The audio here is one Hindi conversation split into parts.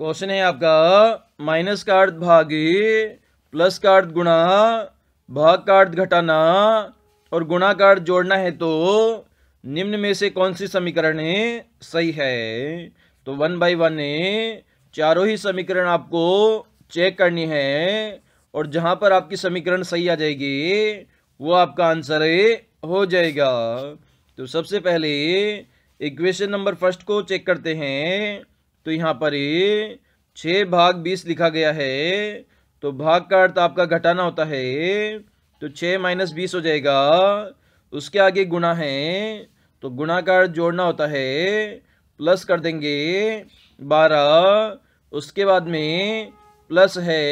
क्वेश्चन है आपका माइनस का अर्थ भागे प्लस का अर्थ गुणा भाग का अर्थ घटाना और गुणा का अर्थ जोड़ना है तो निम्न में से कौन सी समीकरण सही है तो वन बाई वन चारों ही समीकरण आपको चेक करनी है और जहां पर आपकी समीकरण सही आ जाएगी वो आपका आंसर हो जाएगा तो सबसे पहले इक्वेशन नंबर फर्स्ट को चेक करते हैं तो यहाँ पर ये छः भाग बीस लिखा गया है तो भाग का अर्थ आपका घटाना होता है तो छः माइनस बीस हो जाएगा उसके आगे गुणा है तो गुणा का अर्थ जोड़ना होता है प्लस कर देंगे बारह उसके बाद में प्लस है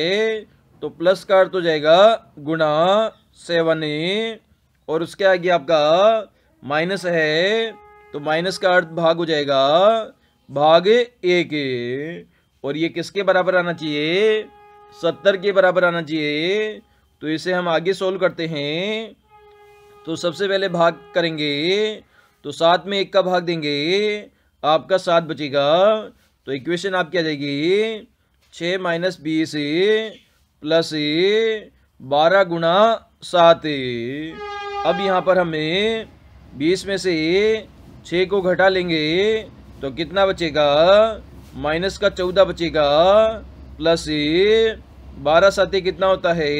तो प्लस का अर्थ हो जाएगा गुणा सेवन और उसके आगे आपका माइनस है तो माइनस का अर्थ भाग हो जाएगा भाग ए के और ये किसके बराबर आना चाहिए सत्तर के बराबर आना चाहिए तो इसे हम आगे सोल्व करते हैं तो सबसे पहले भाग करेंगे तो सात में एक का भाग देंगे आपका सात बचेगा तो इक्वेशन आपकी आ जाएगी छ माइनस बीस प्लस बारह गुणा सात अब यहाँ पर हमें बीस में से छः को घटा लेंगे तो कितना बचेगा माइनस का चौदह बचेगा प्लस बारह साथी कितना होता है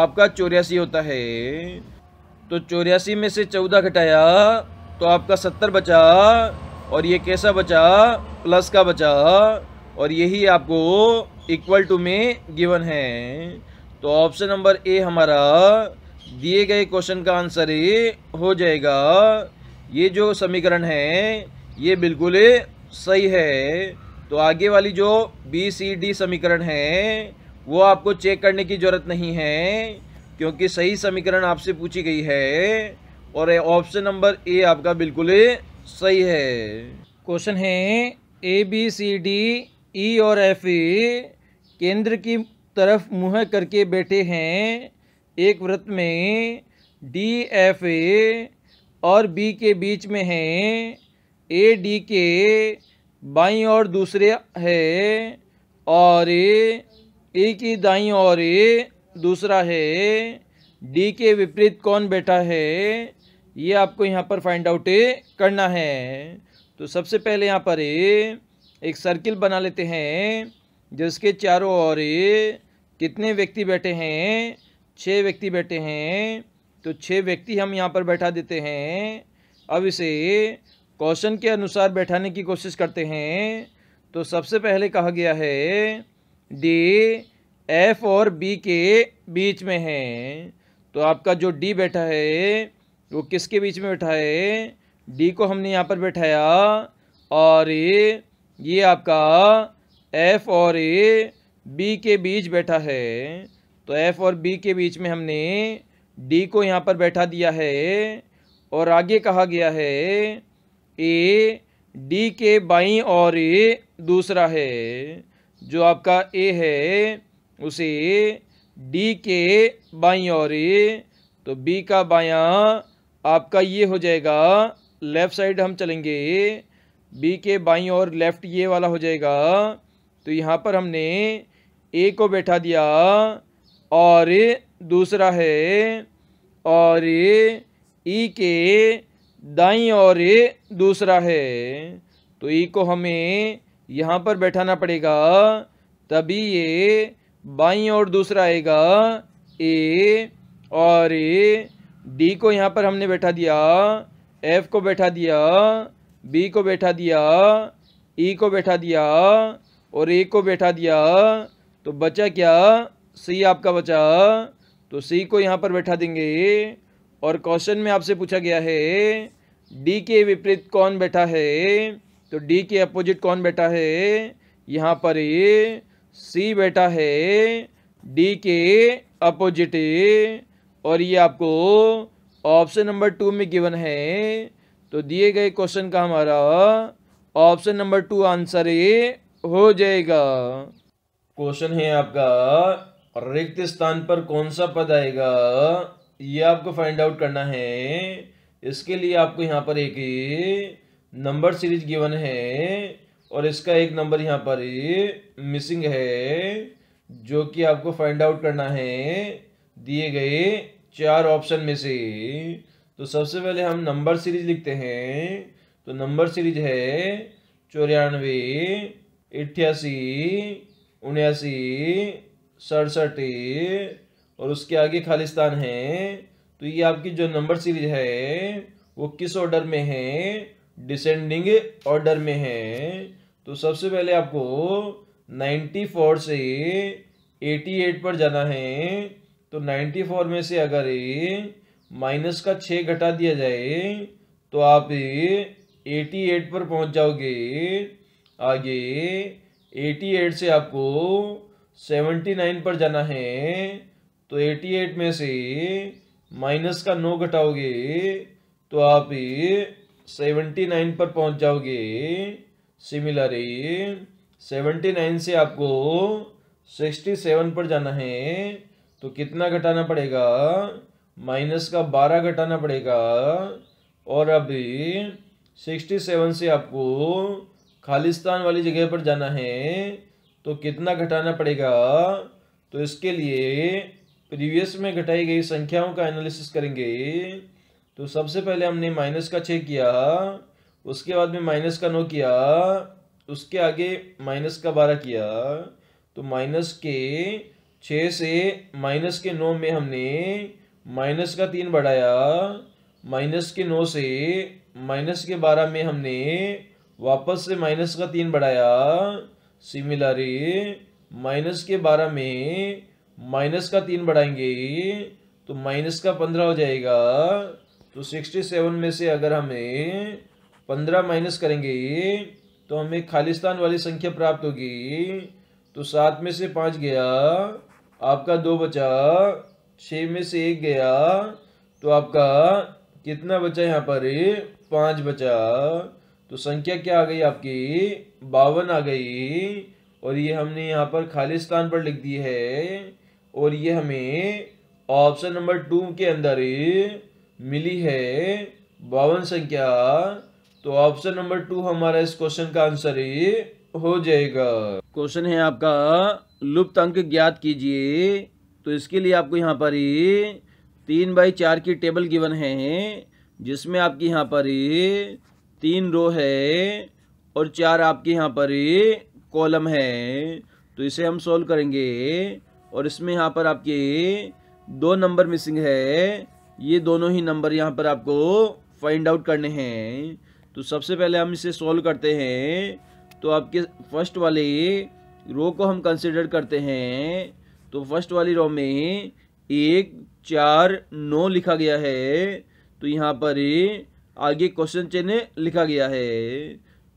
आपका चौरासी होता है तो चौरासी में से चौदह घटाया तो आपका सत्तर बचा और ये कैसा बचा प्लस का बचा और यही आपको इक्वल टू में गिवन है तो ऑप्शन नंबर ए हमारा दिए गए क्वेश्चन का आंसर हो जाएगा ये जो समीकरण है ये बिल्कुल सही है तो आगे वाली जो बी सी डी समीकरण है वो आपको चेक करने की ज़रूरत नहीं है क्योंकि सही समीकरण आपसे पूछी गई है और ऑप्शन नंबर ए आपका बिल्कुल सही है क्वेश्चन है A B C D E और एफ ई केंद्र की तरफ मुँह करके बैठे हैं एक व्रत में डी एफ ए और बी के बीच में हैं ए डी के बाई और दूसरे है और ए ए की दाई और ए दूसरा है डी के विपरीत कौन बैठा है ये आपको यहाँ पर फाइंड आउट करना है तो सबसे पहले यहाँ पर ए एक सर्किल बना लेते हैं जिसके चारों ओर कितने व्यक्ति बैठे हैं छः व्यक्ति बैठे हैं तो छः व्यक्ति हम यहाँ पर बैठा देते हैं अब इसे क्वेश्चन के अनुसार बैठाने की कोशिश करते हैं तो सबसे पहले कहा गया है डी एफ और बी के बीच में है तो आपका जो डी बैठा है वो किसके बीच में बैठा है डी को हमने यहाँ पर बैठाया और ये ये आपका एफ और ए बी के बीच बैठा है तो एफ और बी के बीच में हमने डी को यहाँ पर बैठा दिया है और आगे कहा गया है ए डी के बाई और ए दूसरा है जो आपका ए है उसे डी के बाई और ए तो बी का बाया आपका ये हो जाएगा लेफ़्ट साइड हम चलेंगे बी के बाई और लेफ़्ट ये वाला हो जाएगा तो यहाँ पर हमने ए को बैठा दिया और दूसरा है और ई के दाई और ये दूसरा है तो ई को हमें यहाँ पर बैठाना पड़ेगा तभी ये बाई और दूसरा आएगा ए और ए डी को यहाँ पर हमने बैठा दिया एफ को बैठा दिया बी को बैठा दिया ई को बैठा दिया और ए को बैठा दिया तो बचा क्या सी आपका बचा तो सी को यहाँ पर बैठा देंगे और क्वेश्चन में आपसे पूछा गया है डी के विपरीत कौन बैठा है तो डी के अपोजिट कौन बैठा है यहाँ पर सी बैठा है डी के अपोजिट और ये आपको ऑप्शन नंबर टू में गिवन है तो दिए गए क्वेश्चन का हमारा ऑप्शन नंबर टू आंसर हो जाएगा क्वेश्चन है आपका रिक्त स्थान पर कौन सा पद आएगा ये आपको फाइंड आउट करना है इसके लिए आपको यहाँ पर एक नंबर सीरीज गिवन है और इसका एक नंबर यहाँ पर मिसिंग है जो कि आपको फाइंड आउट करना है दिए गए चार ऑप्शन में से तो सबसे पहले हम नंबर सीरीज लिखते हैं तो नंबर सीरीज है चौरानवे अठासी उन्यासी सड़सठ और उसके आगे खालिस्तान है तो ये आपकी जो नंबर सीरीज है वो किस ऑर्डर में है डिसेंडिंग ऑर्डर में है तो सबसे पहले आपको 94 से 88 पर जाना है तो 94 में से अगर माइनस का छः घटा दिया जाए तो आप 88 पर पहुंच जाओगे आगे 88 से आपको 79 पर जाना है तो एटी एट में से माइनस का नौ घटाओगे तो आप सेवेंटी नाइन पर पहुंच जाओगे सिमिलर सेवेंटी नाइन से आपको सिक्सटी सेवन पर जाना है तो कितना घटाना पड़ेगा माइनस का बारह घटाना पड़ेगा और अभी सिक्सटी सेवन से आपको खालिस्तान वाली जगह पर जाना है तो कितना घटाना पड़ेगा तो इसके लिए प्रीवियस में घटाई गई संख्याओं का एनालिसिस करेंगे तो सबसे पहले हमने माइनस का छः किया उसके बाद में माइनस का नौ किया उसके आगे माइनस का बारह किया तो माइनस के छः से माइनस के नौ में हमने माइनस का तीन बढ़ाया माइनस के नौ से माइनस के बारह में हमने वापस से माइनस का तीन बढ़ाया सिमिलरी माइनस के बारह में माइनस का तीन बढ़ाएंगे तो माइनस का पंद्रह हो जाएगा तो सिक्सटी सेवन में से अगर हमें पंद्रह माइनस करेंगे तो हमें खालिस्तान वाली संख्या प्राप्त होगी तो सात में से पाँच गया आपका दो बचा छः में से एक गया तो आपका कितना बचा यहाँ पर पाँच बचा तो संख्या क्या आ गई आपकी बावन आ गई और ये हमने यहाँ पर खालिस्तान पर लिख दी है और ये हमें ऑप्शन नंबर टू के अंदर मिली है बावन संख्या तो ऑप्शन नंबर टू हमारा इस क्वेश्चन का आंसर हो जाएगा क्वेश्चन है आपका लुप्त अंक ज्ञात कीजिए तो इसके लिए आपको यहाँ पर तीन बाई चार की टेबल गिवन है जिसमें आपकी यहाँ पर तीन रो है और चार आपके यहाँ पर कॉलम है तो इसे हम सोल्व करेंगे और इसमें यहाँ पर आपके दो नंबर मिसिंग है ये दोनों ही नंबर यहाँ पर आपको फाइंड आउट करने हैं तो सबसे पहले हम इसे सॉल्व करते हैं तो आपके फर्स्ट वाले रो को हम कंसिडर करते हैं तो फर्स्ट वाली रो में एक चार नौ लिखा गया है तो यहाँ पर आगे क्वेश्चन चिन्ह लिखा गया है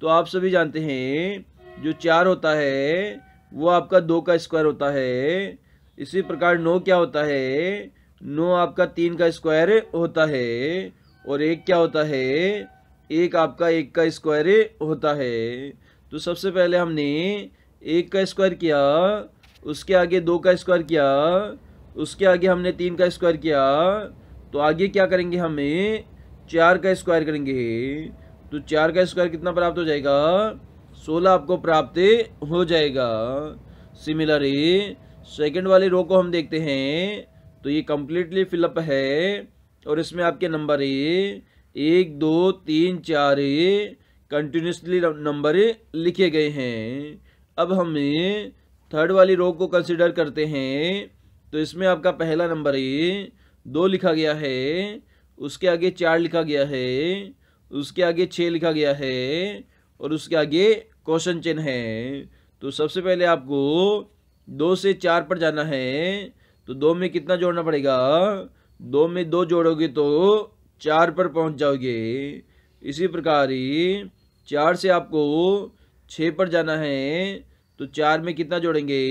तो आप सभी जानते हैं जो चार होता है वो आपका दो का स्क्वायर होता है इसी प्रकार नौ क्या होता है नौ आपका तीन का स्क्वायर होता है और एक क्या होता है एक आपका एक का स्क्वायर होता है तो सबसे पहले हमने एक का स्क्वायर किया उसके आगे दो का स्क्वायर किया उसके आगे हमने तीन का स्क्वायर किया तो आगे क्या करेंगे हमें चार का स्क्वायर करेंगे तो चार का स्क्वायर कितना प्राप्त हो जाएगा सोलह आपको प्राप्त हो जाएगा सिमिलरली सेकेंड वाली रो को हम देखते हैं तो ये कम्प्लीटली फिलअप है और इसमें आपके नंबर है एक दो तीन चार कंटिन्यूसली नंबर लिखे गए हैं अब हम थर्ड वाली रो को कंसिडर करते हैं तो इसमें आपका पहला नंबर है दो लिखा गया है उसके आगे चार लिखा गया है उसके आगे छः लिखा गया है और उसके आगे क्वेश्चन चिन्ह है तो सबसे पहले आपको दो से चार पर जाना है तो दो में कितना जोड़ना पड़ेगा दो में दो जोड़ोगे तो चार पर पहुंच जाओगे इसी प्रकार ही चार से आपको छः पर जाना है तो चार में कितना जोड़ेंगे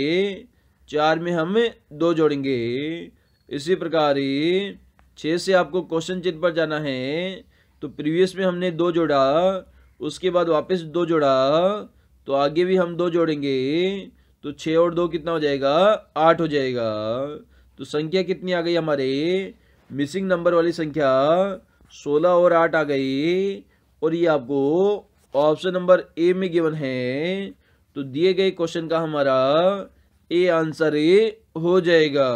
चार में हम दो जोड़ेंगे इसी प्रकार ही छः से आपको क्वेश्चन चिन्ह पर जाना है तो प्रीवियस में हमने दो जोड़ा उसके बाद वापस दो जोड़ा तो आगे भी हम दो जोड़ेंगे तो छ और दो कितना हो जाएगा आठ हो जाएगा तो संख्या कितनी आ गई हमारे मिसिंग नंबर वाली संख्या सोलह और आठ आ गई और ये आपको ऑप्शन नंबर ए में गिवन है तो दिए गए क्वेश्चन का हमारा ए आंसर ए हो जाएगा